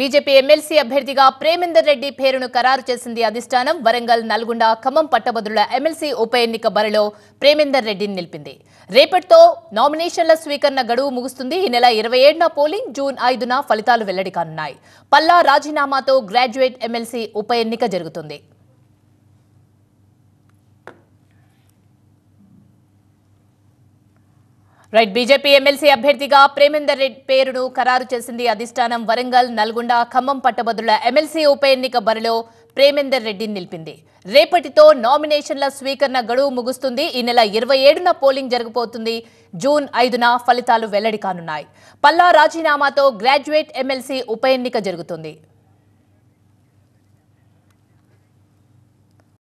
BJP MLC అభ్యర్థిగా ప్రేమేందర్ రెడ్డి పేరును ఖరారు చేసింది అధిష్టానం వరంగల్ నల్గొండ ఖమ్మం పట్టభద్రుల ఎమ్మెల్సీ ఉప ఎన్నిక బరిలో ప్రేమేందర్ రెడ్డిని నిలిపింది రేపటితో నామినేషన్ల స్వీకరణ గడువు ముగుస్తుంది ఈ నెల ఇరవై ఏడున పోలింగ్ జూన్ ఐదున ఫలితాలు వెల్లడి కానున్నాయి పల్లా రాజీనామాతో గ్రాడ్యుయేట్ ఎమ్మెల్సీ ఉప ఎన్నిక జరుగుతుంది రైట్ బీజేపీ ఎమ్మెల్సీ అభ్యర్థిగా ప్రేమేందర్ రెడ్డి పేరును ఖరారు చేసింది అధిష్టానం వరంగల్ నల్గొండ ఖమ్మం పట్టభద్రుల ఎమ్మెల్సీ ఉప ఎన్నిక బరిలో ప్రేమేందర్ రెడ్డి నిలిపింది రేపటితో నామినేషన్ల స్వీకరణ గడువు ముగుస్తుంది ఈ నెల ఇరవై ఏడున పోలింగ్ జరగబోతుంది జూన్ ఐదున ఫలితాలు వెల్లడి కానున్నాయి పల్లా రాజీనామాతో గ్రాడ్యుయేట్ ఎమ్మెల్సీ ఉప ఎన్నిక జరుగుతుంది